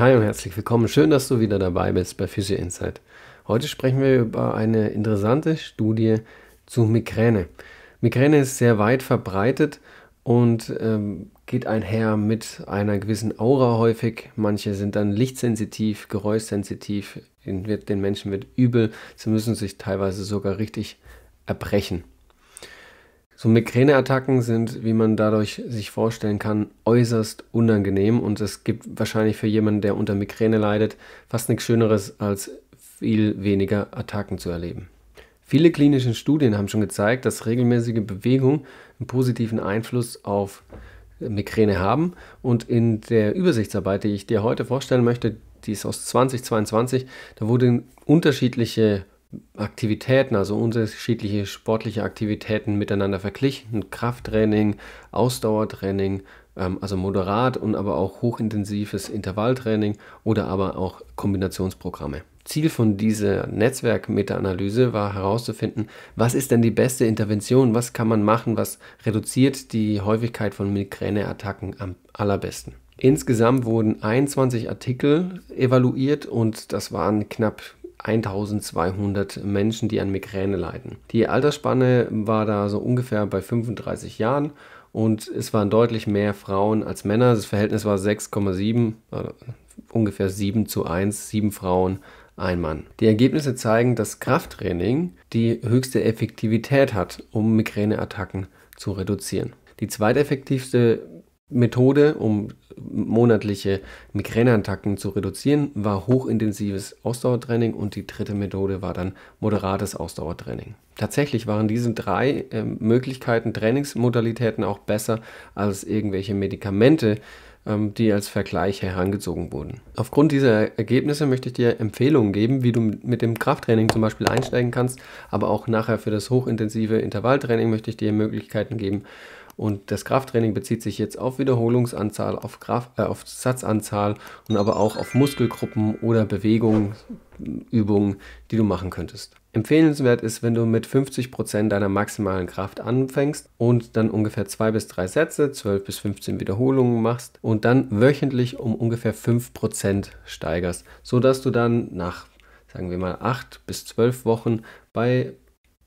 Hi und herzlich willkommen. Schön, dass du wieder dabei bist bei Physio Insight. Heute sprechen wir über eine interessante Studie zu Migräne. Migräne ist sehr weit verbreitet und ähm, geht einher mit einer gewissen Aura häufig. Manche sind dann lichtsensitiv, geräuschsensitiv, den Menschen wird übel, sie müssen sich teilweise sogar richtig erbrechen. So Migräneattacken sind, wie man dadurch sich vorstellen kann, äußerst unangenehm und es gibt wahrscheinlich für jemanden, der unter Migräne leidet, fast nichts Schöneres, als viel weniger Attacken zu erleben. Viele klinische Studien haben schon gezeigt, dass regelmäßige Bewegung einen positiven Einfluss auf Migräne haben und in der Übersichtsarbeit, die ich dir heute vorstellen möchte, die ist aus 2022, da wurden unterschiedliche Aktivitäten, also unterschiedliche sportliche Aktivitäten miteinander verglichen. Krafttraining, Ausdauertraining, ähm, also moderat und aber auch hochintensives Intervalltraining oder aber auch Kombinationsprogramme. Ziel von dieser Netzwerk-Meta-Analyse war herauszufinden, was ist denn die beste Intervention, was kann man machen, was reduziert die Häufigkeit von Migräneattacken am allerbesten. Insgesamt wurden 21 Artikel evaluiert und das waren knapp 1200 Menschen, die an Migräne leiden. Die Altersspanne war da so ungefähr bei 35 Jahren und es waren deutlich mehr Frauen als Männer. Das Verhältnis war 6,7, äh, ungefähr 7 zu 1, 7 Frauen, ein Mann. Die Ergebnisse zeigen, dass Krafttraining die höchste Effektivität hat, um Migräneattacken zu reduzieren. Die zweiteffektivste Methode, um monatliche Migräneattacken zu reduzieren, war hochintensives Ausdauertraining und die dritte Methode war dann moderates Ausdauertraining. Tatsächlich waren diese drei äh, Möglichkeiten, Trainingsmodalitäten auch besser als irgendwelche Medikamente, ähm, die als Vergleich herangezogen wurden. Aufgrund dieser Ergebnisse möchte ich dir Empfehlungen geben, wie du mit dem Krafttraining zum Beispiel einsteigen kannst, aber auch nachher für das hochintensive Intervalltraining möchte ich dir Möglichkeiten geben, und das Krafttraining bezieht sich jetzt auf Wiederholungsanzahl, auf, Graf, äh, auf Satzanzahl und aber auch auf Muskelgruppen oder Bewegungsübungen, die du machen könntest. Empfehlenswert ist, wenn du mit 50% deiner maximalen Kraft anfängst und dann ungefähr 2 bis 3 Sätze, 12 bis 15 Wiederholungen machst und dann wöchentlich um ungefähr 5% steigerst, sodass du dann nach, sagen wir mal, 8 bis 12 Wochen bei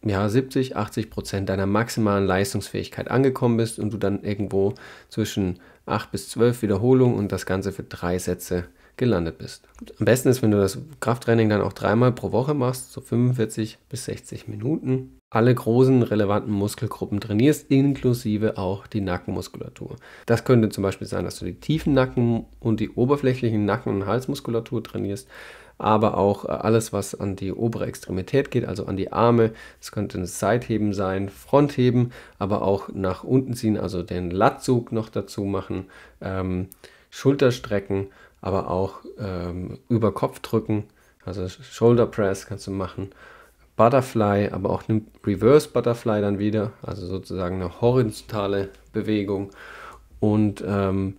ja, 70, 80 Prozent deiner maximalen Leistungsfähigkeit angekommen bist und du dann irgendwo zwischen 8 bis 12 Wiederholungen und das Ganze für drei Sätze gelandet bist. Am besten ist, wenn du das Krafttraining dann auch dreimal pro Woche machst, so 45 bis 60 Minuten. Alle großen relevanten Muskelgruppen trainierst, inklusive auch die Nackenmuskulatur. Das könnte zum Beispiel sein, dass du die tiefen Nacken und die oberflächlichen Nacken- und Halsmuskulatur trainierst aber auch äh, alles, was an die obere Extremität geht, also an die Arme. Es könnte ein Seitheben sein, Frontheben, aber auch nach unten ziehen, also den Latzug noch dazu machen, ähm, Schulterstrecken, aber auch ähm, über Kopf drücken, also Shoulder Press kannst du machen. Butterfly, aber auch eine Reverse Butterfly dann wieder, also sozusagen eine horizontale Bewegung. Und ähm,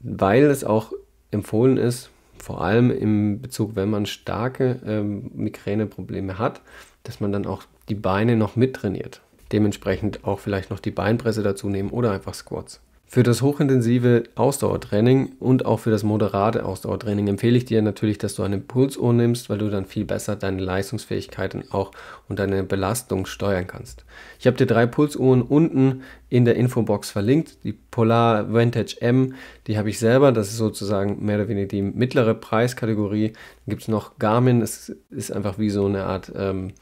weil es auch empfohlen ist, vor allem im Bezug, wenn man starke ähm, Migräneprobleme hat, dass man dann auch die Beine noch mittrainiert. Dementsprechend auch vielleicht noch die Beinpresse dazu nehmen oder einfach Squats. Für das hochintensive Ausdauertraining und auch für das moderate Ausdauertraining empfehle ich dir natürlich, dass du eine Pulsuhr nimmst, weil du dann viel besser deine Leistungsfähigkeiten auch und deine Belastung steuern kannst. Ich habe dir drei Pulsuhren unten in der Infobox verlinkt. Die Polar Vantage M, die habe ich selber. Das ist sozusagen mehr oder weniger die mittlere Preiskategorie. Dann gibt es noch Garmin. Es ist einfach wie so eine Art... Ähm,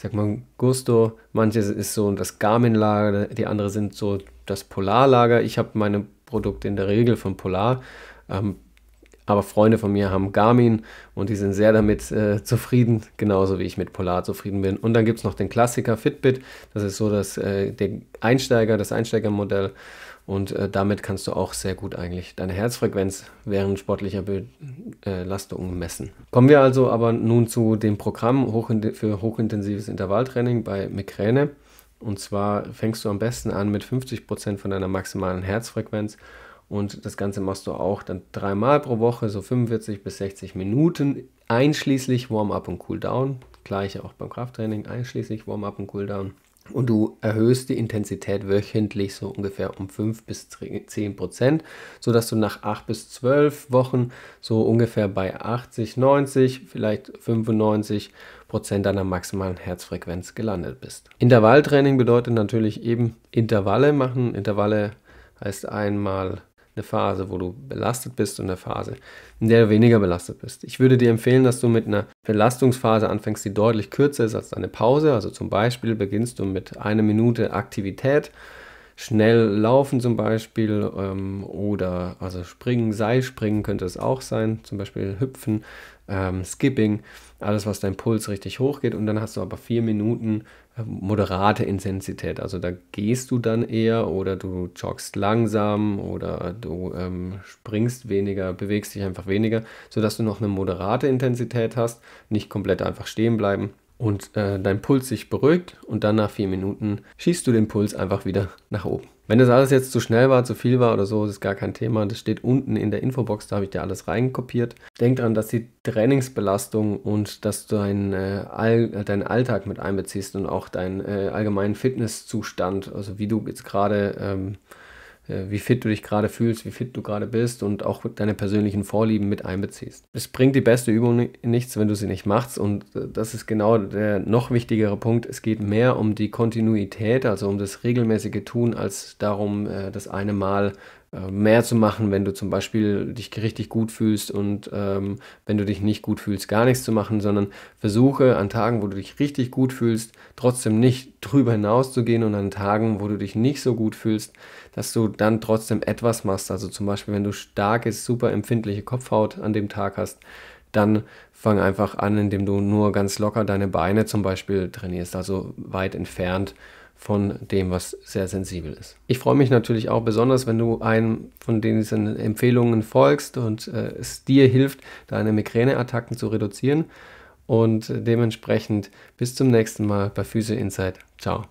ich sag mal, Gusto. Manches ist so das Garmin-Lager, die andere sind so das Polar-Lager. Ich habe meine Produkte in der Regel von Polar. Ähm, aber Freunde von mir haben Garmin und die sind sehr damit äh, zufrieden, genauso wie ich mit Polar zufrieden bin. Und dann gibt es noch den Klassiker Fitbit. Das ist so das, äh, der Einsteiger, das Einsteigermodell. Und äh, damit kannst du auch sehr gut eigentlich deine Herzfrequenz während sportlicher Belastung äh, messen. Kommen wir also aber nun zu dem Programm für hochintensives Intervalltraining bei Migräne. Und zwar fängst du am besten an mit 50% Prozent von deiner maximalen Herzfrequenz und das Ganze machst du auch dann dreimal pro Woche, so 45 bis 60 Minuten, einschließlich Warm-up und Cooldown. Gleiche auch beim Krafttraining, einschließlich Warm-up und Cooldown. Und du erhöhst die Intensität wöchentlich so ungefähr um 5 bis 10 Prozent, sodass du nach 8 bis 12 Wochen so ungefähr bei 80, 90, vielleicht 95 Prozent deiner maximalen Herzfrequenz gelandet bist. Intervalltraining bedeutet natürlich eben Intervalle machen. Intervalle heißt einmal eine Phase, wo du belastet bist und eine Phase, in der du weniger belastet bist. Ich würde dir empfehlen, dass du mit einer Belastungsphase anfängst, die deutlich kürzer ist als deine Pause. Also zum Beispiel beginnst du mit einer Minute Aktivität, schnell laufen zum Beispiel ähm, oder also springen, Seilspringen könnte es auch sein, zum Beispiel hüpfen ähm, Skipping, alles, was dein Puls richtig hoch geht. Und dann hast du aber vier Minuten äh, moderate Intensität. Also da gehst du dann eher oder du joggst langsam oder du ähm, springst weniger, bewegst dich einfach weniger, sodass du noch eine moderate Intensität hast, nicht komplett einfach stehen bleiben und äh, dein Puls sich beruhigt und dann nach vier Minuten schießt du den Puls einfach wieder nach oben. Wenn das alles jetzt zu schnell war, zu viel war oder so, ist gar kein Thema. Das steht unten in der Infobox, da habe ich dir alles reinkopiert. Denk dran, dass die Trainingsbelastung und dass du deinen, äh, All, äh, deinen Alltag mit einbeziehst und auch deinen äh, allgemeinen Fitnesszustand, also wie du jetzt gerade ähm, äh, wie fit du dich gerade fühlst, wie fit du gerade bist und auch deine persönlichen Vorlieben mit einbeziehst. Es bringt die beste Übung nichts, wenn du sie nicht machst und äh, das ist genau der noch wichtigere Punkt. Es geht mehr um die Kontinuität, also um das regelmäßige Tun, als darum, äh, das eine Mal äh, mehr zu machen, wenn du zum Beispiel dich richtig gut fühlst und ähm, wenn du dich nicht gut fühlst, gar nichts zu machen, sondern versuche an Tagen, wo du dich richtig gut fühlst, trotzdem nicht drüber hinaus zu gehen und an Tagen, wo du dich nicht so gut fühlst, dass du dann trotzdem etwas machst. Also zum Beispiel, wenn du starke, super empfindliche Kopfhaut an dem Tag hast, dann fang einfach an, indem du nur ganz locker deine Beine zum Beispiel trainierst, also weit entfernt von dem, was sehr sensibel ist. Ich freue mich natürlich auch besonders, wenn du einem von diesen Empfehlungen folgst und äh, es dir hilft, deine Migräneattacken zu reduzieren. Und äh, dementsprechend bis zum nächsten Mal bei Füße Insight. Ciao.